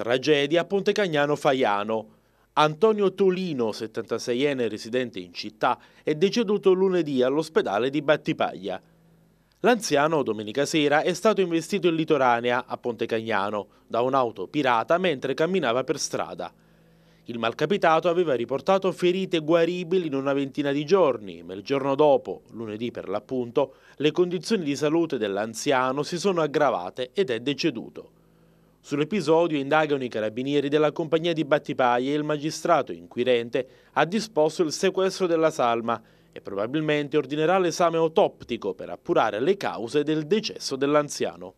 Tragedia a Pontecagnano Faiano. Antonio Tolino, 76enne residente in città, è deceduto lunedì all'ospedale di Battipaglia. L'anziano domenica sera è stato investito in litoranea a Pontecagnano da un'auto pirata mentre camminava per strada. Il malcapitato aveva riportato ferite guaribili in una ventina di giorni, ma il giorno dopo, lunedì per l'appunto, le condizioni di salute dell'anziano si sono aggravate ed è deceduto. Sull'episodio indagano i carabinieri della compagnia di Battipaglia e il magistrato inquirente ha disposto il sequestro della salma e probabilmente ordinerà l'esame autoptico per appurare le cause del decesso dell'anziano.